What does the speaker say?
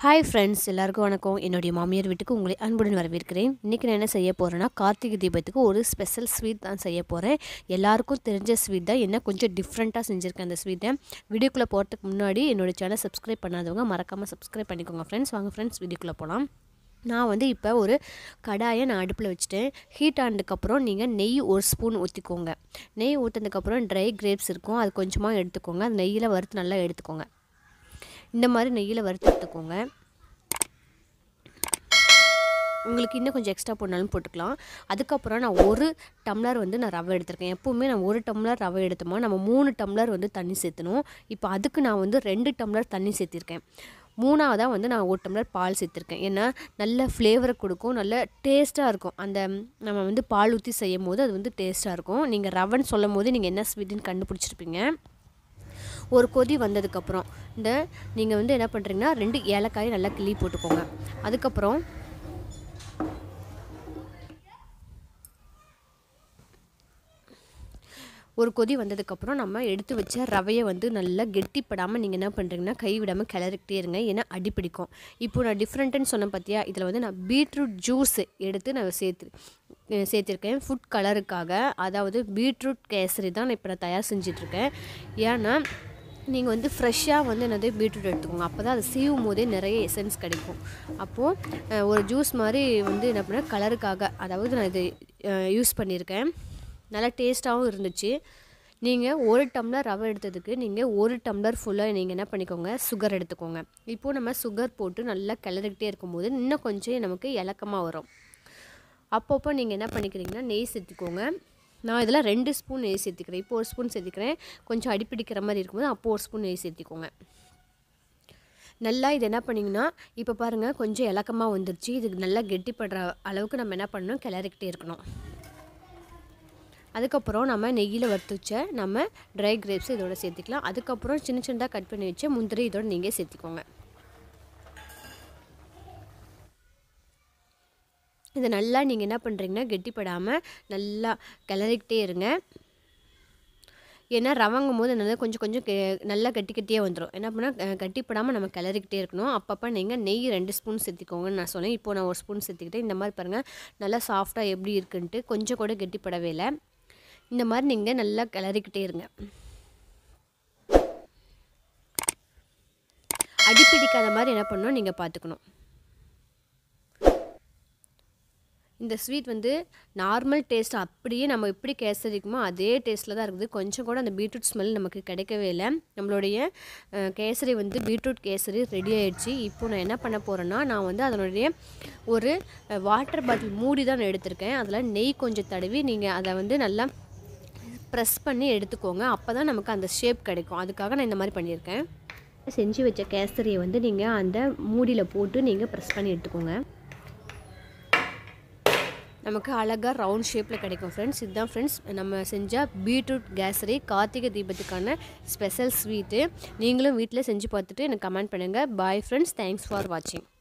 hi friends எல்லாருக்கும் வணக்கம் என்னுடைய மாமியார் வீட்டுக்கு உங்களை அன்புடன் வரவேற்கிறேன் இன்றைக்கி நான் என்ன செய்ய போகிறேன்னா கார்த்திகை தீபத்துக்கு ஒரு ஸ்பெஷல் ஸ்வீட் தான் செய்ய போகிறேன் எல்லாருக்கும் தெரிஞ்ச ஸ்வீட் தான் என்ன கொஞ்சம் டிஃப்ரெண்ட்டாக செஞ்சுருக்கேன் அந்த ஸ்வீட்டை வீடியோக்குள்ளே போகிறதுக்கு முன்னாடி என்னோடய சேனல் சப்ஸ்கிரைப் பண்ணாதவங்க மறக்காமல் சப்ஸ்கிரைப் பண்ணிக்கோங்க ஃப்ரெண்ட்ஸ் வாங்க ஃப்ரெண்ட்ஸ் வீடியோக்குள்ளே போகலாம் நான் வந்து இப்போ ஒரு கடாயை நான் அடுப்பில் வச்சுட்டேன் ஹீட் ஆனதுக்கப்புறம் நீங்கள் நெய் ஒரு ஸ்பூன் ஊற்றிக்கோங்க நெய் ஊற்றினதுக்கப்புறம் ட்ரை கிரேப்ஸ் இருக்கும் அது கொஞ்சமாக எடுத்துக்கோங்க அது நெய்யில் வறுத்து நல்லா எடுத்துக்கோங்க இந்த மாதிரி நெய்யில் வறுத்து எடுத்துக்கோங்க உங்களுக்கு இன்னும் கொஞ்சம் எக்ஸ்ட்ரா போடணும் போட்டுக்கலாம் அதுக்கப்புறம் நான் ஒரு டம்ளர் வந்து நான் ரவை எடுத்திருக்கேன் எப்போவுமே நான் ஒரு டம்ளர் ரவை எடுத்தோமா நம்ம மூணு டம்ளர் வந்து தண்ணி சேர்த்தணும் இப்போ அதுக்கு நான் வந்து ரெண்டு டம்ளர் தண்ணி சேர்த்திருக்கேன் மூணாவதாக வந்து நான் ஒரு டம்ளர் பால் சேர்த்துருக்கேன் ஏன்னா நல்ல ஃப்ளேவரை கொடுக்கும் நல்ல டேஸ்ட்டாக இருக்கும் அந்த நம்ம வந்து பால் ஊற்றி செய்யும் போது அது வந்து டேஸ்ட்டாக இருக்கும் நீங்கள் ரவன் சொல்லும் போது நீங்கள் என்ன ஸ்வீட்டுன்னு கண்டுபிடிச்சிருப்பீங்க ஒரு கொதி வந்ததுக்கப்புறம் இந்த நீங்கள் வந்து என்ன பண்ணுறீங்கன்னா ரெண்டு ஏலக்காய் நல்லா கிள்ளி போட்டுக்கோங்க அதுக்கப்புறம் ஒரு கொதி வந்ததுக்கப்புறம் நம்ம எடுத்து வச்ச ரவையை வந்து நல்லா கெட்டிப்படாமல் நீங்கள் என்ன பண்ணுறீங்கன்னா கை விடாமல் கிளறிக்கிட்டே இருங்க ஏன்னா அடிப்பிடிக்கும் இப்போ நான் டிஃப்ரெண்ட்டுன்னு சொன்னேன் பார்த்தியா இதில் வந்து நான் பீட்ரூட் ஜூஸ் எடுத்து நான் சேர்த்து சேர்த்துருக்கேன் ஃபுட் கலருக்காக அதாவது பீட்ரூட் கேசரி தான் இப்போ நான் தயார் செஞ்சிட்ருக்கேன் ஏன்னா நீங்கள் வந்து ஃப்ரெஷ்ஷாக வந்து என்னது பீட்ரூட் எடுத்துக்கோங்க அப்போ தான் அது சீவும் போதே நிறைய எசன்ஸ் கிடைக்கும் அப்போது ஒரு ஜூஸ் மாதிரி வந்து என்ன பண்ண கலருக்காக அதாவது நான் இது யூஸ் பண்ணியிருக்கேன் நல்லா டேஸ்ட்டாகவும் இருந்துச்சு நீங்கள் ஒரு டம்ளர் ரவை எடுத்ததுக்கு நீங்கள் ஒரு டம்ளர் ஃபுல்லாக நீங்கள் என்ன பண்ணிக்கோங்க சுகர் எடுத்துக்கோங்க இப்போது நம்ம சுகர் போட்டு நல்லா கிளறிக்கிட்டே இருக்கும்போது இன்னும் கொஞ்சம் நமக்கு இலக்கமாக வரும் அப்பப்போ நீங்கள் என்ன பண்ணிக்கிறீங்கன்னா நெய் சேர்த்துக்கோங்க நான் இதில் ரெண்டு ஸ்பூன் நெய் சேர்த்துக்கிறேன் இப்போ ஒரு ஸ்பூன் சேர்த்துக்கிறேன் கொஞ்சம் அடிப்பிடிக்கிற மாதிரி இருக்கும்போது அப்போது ஒரு ஸ்பூன் நெய் சேர்த்திக்கோங்க நல்லா இது என்ன பண்ணிங்கன்னா இப்போ பாருங்கள் கொஞ்சம் இலக்கமாக வந்துருச்சு இதுக்கு நல்லா கெட்டிப்படுற அளவுக்கு நம்ம என்ன பண்ணணும் கிளறிக்கிட்டே இருக்கணும் அதுக்கப்புறம் நம்ம நெய்யில் வறுத்து வச்ச நம்ம ட்ரை கிரேப்ஸ் இதோட சேர்த்துக்கலாம் அதுக்கப்புறம் சின்ன சின்னதாக கட் பண்ணி வச்ச முந்திரி இதோட நீங்கள் சேர்த்துக்கோங்க இதை நல்லா நீங்கள் என்ன பண்ணுறீங்கன்னா கெட்டிப்படாமல் நல்லா கிளறிக்கிட்டே இருங்க ஏன்னா ரவங்கும் போது நல்லா கொஞ்சம் கொஞ்சம் கெ நல்லா கட்டி கட்டியே வந்துடும் என்ன பண்ணால் கட்டிப்படாமல் நம்ம கிளறிக்கிட்டே இருக்கணும் அப்பப்போ நீங்கள் நெய் ரெண்டு ஸ்பூன் சேர்த்திக்கோங்கன்னு நான் சொன்னேன் இப்போது நான் ஒரு ஸ்பூன் சேர்த்துக்கிட்டேன் இந்த மாதிரி பாருங்கள் நல்லா சாஃப்டாக எப்படி இருக்குன்ட்டு கொஞ்சம் கூட கெட்டிப்படவே இல்லை இந்த மாதிரி நீங்கள் நல்லா கிளறிக்கிட்டே இருங்க அடிப்பிடிக்காத மாதிரி என்ன பண்ணணும் நீங்கள் பார்த்துக்கணும் இந்த ஸ்வீட் வந்து நார்மல் டேஸ்ட் அப்படியே நம்ம எப்படி கேசரிக்குமோ அதே டேஸ்ட்டில் தான் இருக்குது கொஞ்சம் கூட அந்த பீட்ரூட் ஸ்மெல் நமக்கு கிடைக்கவே இல்லை நம்மளுடைய கேசரி வந்து பீட்ரூட் கேசரி ரெடி ஆகிடுச்சு இப்போ நான் என்ன பண்ண போகிறேன்னா நான் வந்து அதனுடைய ஒரு வாட்டர் பாட்டில் மூடி தான் நான் எடுத்திருக்கேன் அதில் நெய் கொஞ்சம் தடவி நீங்கள் அதை வந்து நல்லா ப்ரெஸ் பண்ணி எடுத்துக்கோங்க அப்போ தான் நமக்கு அந்த ஷேப் கிடைக்கும் அதுக்காக நான் இந்த மாதிரி பண்ணியிருக்கேன் செஞ்சு வச்ச கேசரியை வந்து நீங்கள் அந்த மூடியில் போட்டு நீங்கள் ப்ரெஸ் பண்ணி எடுத்துக்கோங்க நமக்கு அழகாக ரவுண்ட் ஷேப்பில் கிடைக்கும் ஃப்ரெண்ட்ஸ் இதுதான் ஃப்ரெண்ட்ஸ் நம்ம செஞ்சால் பீட்ரூட் கேசரி கார்த்திகை தீபத்துக்கான ஸ்பெஷல் ஸ்வீட்டு நீங்களும் வீட்டில் செஞ்சு பார்த்துட்டு எனக்கு கமெண்ட் பண்ணுங்கள் பாய் ஃப்ரெண்ட்ஸ் தேங்க்ஸ் ஃபார் வாட்சிங்